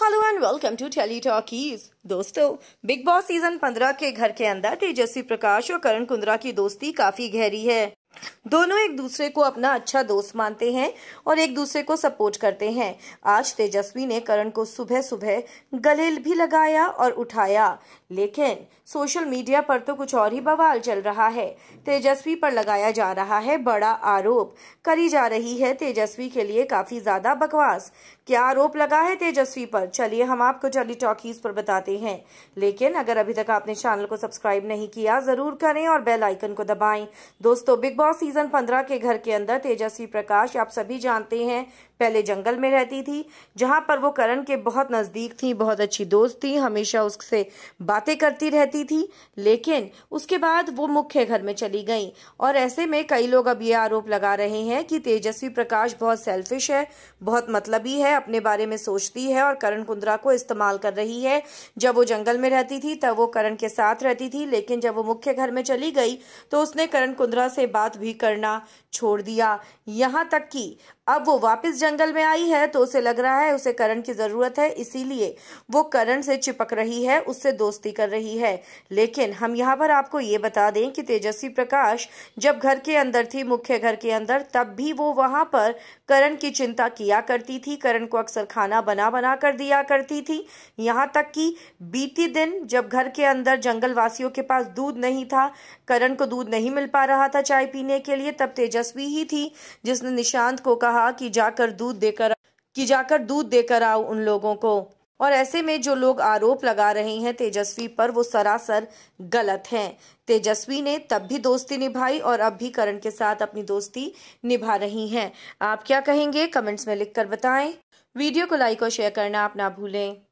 hello and welcome to tele talkies दोस्तों Bigg Boss season 15 के घर के अंदर तेजस्वी प्रकाश और करण कुंद्रा की दोस्ती काफी गहरी है दोनों एक दूसरे को अपना अच्छा दोस्त मानते हैं और एक दूसरे को सपोर्ट करते हैं आज तेजस्वी ने करण को सुबह सुबह गले भी लगाया और उठाया लेकिन सोशल मीडिया पर तो कुछ और ही बवाल चल रहा है तेजस्वी पर लगाया जा रहा है बड़ा आरोप करी जा रही है तेजस्वी के लिए काफी ज्यादा बकवास क्या आरोप लगा है तेजस्वी पर चलिए हम आपको चली टॉकीज पर बताते हैं लेकिन अगर अभी तक आपने चैनल को सब्सक्राइब नहीं किया जरूर करें और बेल आइकन को दबाएं दोस्तों बिग बॉस बॉस सीजन 15 के घर के अंदर तेजस्वी प्रकाश आप सभी जानते हैं पहले जंगल में रहती थी जहां पर वो करण के बहुत नज़दीक थी बहुत अच्छी दोस्त थी हमेशा उससे बातें करती रहती थी लेकिन उसके बाद वो मुख्य घर में चली गई और ऐसे में कई लोग अब ये आरोप लगा रहे हैं कि तेजस्वी प्रकाश बहुत सेल्फिश है बहुत मतलबी है अपने बारे में सोचती है और करण कुंद्रा को इस्तेमाल कर रही है जब वो जंगल में रहती थी तब वो करण के साथ रहती थी लेकिन जब वो मुख्य घर में चली गई तो उसने करण कुंद्रा से बात भी करना छोड़ दिया यहाँ तक कि अब वो वापस जंगल में आई है तो उसे लग रहा है उसे करण की ज़रूरत है इसीलिए वो करण से चिपक रही है उससे दोस्ती कर रही है लेकिन हम यहाँ पर आपको ये बता दें कि तेजस्वी प्रकाश जब घर के अंदर थी मुख्य घर के अंदर तब भी वो वहाँ पर करण की चिंता किया करती थी करण को अक्सर खाना बना बना कर दिया करती थी यहाँ तक कि बीती दिन जब घर के अंदर जंगल वासियों के पास दूध नहीं था करण को दूध नहीं मिल पा रहा था चाय पीने पीने के लिए तब तेजस्वी ही थी जिसने निशांत को कहा कि जाकर दूध देकर कि जाकर दूध देकर आओ उन लोगों को और ऐसे में जो लोग आरोप लगा रहे हैं तेजस्वी पर वो सरासर गलत हैं तेजस्वी ने तब भी दोस्ती निभाई और अब भी करण के साथ अपनी दोस्ती निभा रही हैं आप क्या कहेंगे कमेंट्स में लिखकर बताएं वीडियो को लाइक और शेयर करना आप ना भूलें